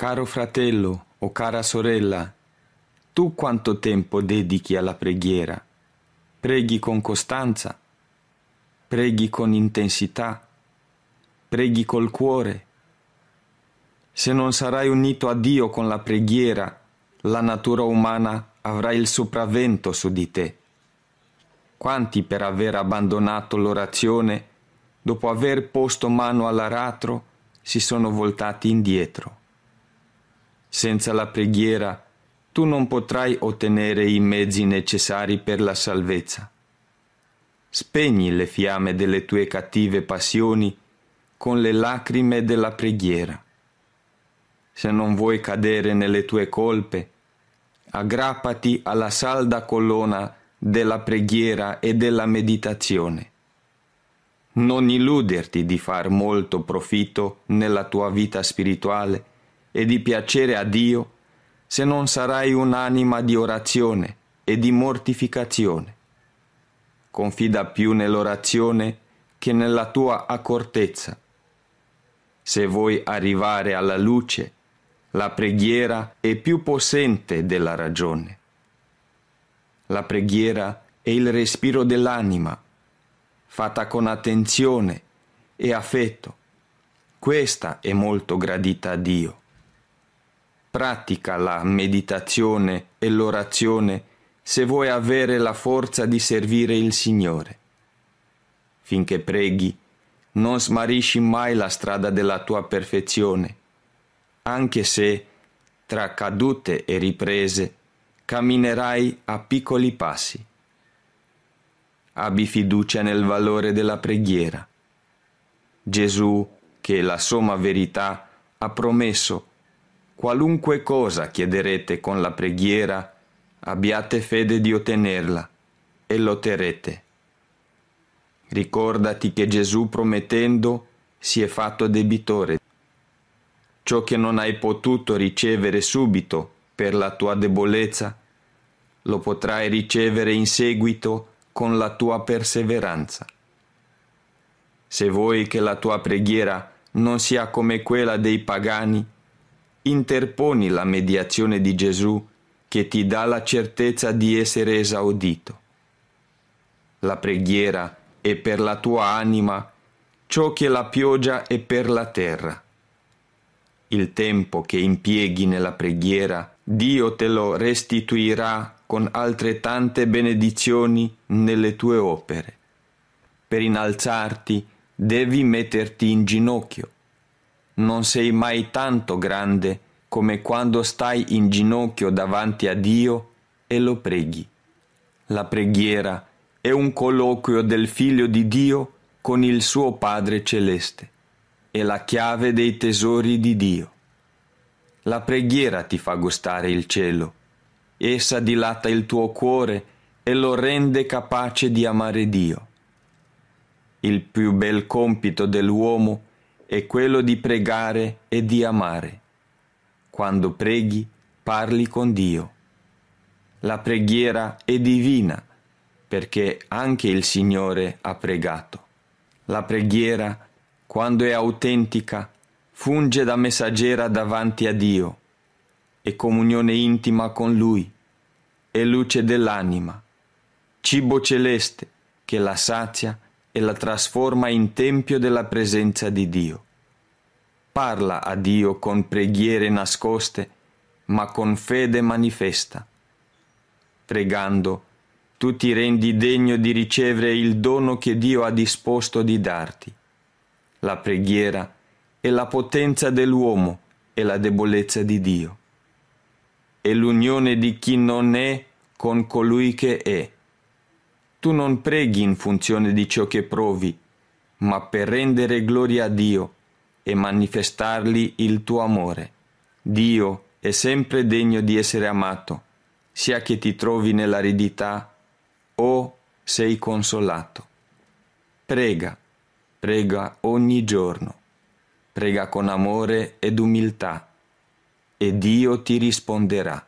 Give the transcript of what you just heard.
Caro fratello o cara sorella, tu quanto tempo dedichi alla preghiera? Preghi con costanza? Preghi con intensità? Preghi col cuore? Se non sarai unito a Dio con la preghiera, la natura umana avrà il sopravvento su di te. Quanti per aver abbandonato l'orazione, dopo aver posto mano all'aratro, si sono voltati indietro. Senza la preghiera tu non potrai ottenere i mezzi necessari per la salvezza. Spegni le fiamme delle tue cattive passioni con le lacrime della preghiera. Se non vuoi cadere nelle tue colpe, aggrappati alla salda colonna della preghiera e della meditazione. Non illuderti di far molto profitto nella tua vita spirituale e di piacere a Dio se non sarai un'anima di orazione e di mortificazione. Confida più nell'orazione che nella tua accortezza. Se vuoi arrivare alla luce, la preghiera è più possente della ragione. La preghiera è il respiro dell'anima, fatta con attenzione e affetto. Questa è molto gradita a Dio pratica la meditazione e l'orazione se vuoi avere la forza di servire il Signore. Finché preghi, non smarisci mai la strada della tua perfezione, anche se, tra cadute e riprese, camminerai a piccoli passi. Abbi fiducia nel valore della preghiera. Gesù, che la somma verità, ha promesso Qualunque cosa chiederete con la preghiera, abbiate fede di ottenerla e lotterete. Ricordati che Gesù promettendo si è fatto debitore. Ciò che non hai potuto ricevere subito per la tua debolezza, lo potrai ricevere in seguito con la tua perseveranza. Se vuoi che la tua preghiera non sia come quella dei pagani, interponi la mediazione di Gesù che ti dà la certezza di essere esaudito. La preghiera è per la tua anima ciò che la pioggia è per la terra. Il tempo che impieghi nella preghiera, Dio te lo restituirà con altrettante benedizioni nelle tue opere. Per innalzarti devi metterti in ginocchio non sei mai tanto grande come quando stai in ginocchio davanti a Dio e lo preghi. La preghiera è un colloquio del Figlio di Dio con il suo Padre Celeste, è la chiave dei tesori di Dio. La preghiera ti fa gustare il cielo, essa dilata il tuo cuore e lo rende capace di amare Dio. Il più bel compito dell'uomo è è quello di pregare e di amare. Quando preghi, parli con Dio. La preghiera è divina, perché anche il Signore ha pregato. La preghiera, quando è autentica, funge da messaggera davanti a Dio, è comunione intima con Lui, è luce dell'anima, cibo celeste che la sazia e la trasforma in tempio della presenza di Dio. Parla a Dio con preghiere nascoste, ma con fede manifesta. Pregando, tu ti rendi degno di ricevere il dono che Dio ha disposto di darti. La preghiera è la potenza dell'uomo e la debolezza di Dio. È l'unione di chi non è con colui che è tu non preghi in funzione di ciò che provi, ma per rendere gloria a Dio e manifestargli il tuo amore. Dio è sempre degno di essere amato, sia che ti trovi nell'aridità o sei consolato. Prega, prega ogni giorno, prega con amore ed umiltà, e Dio ti risponderà.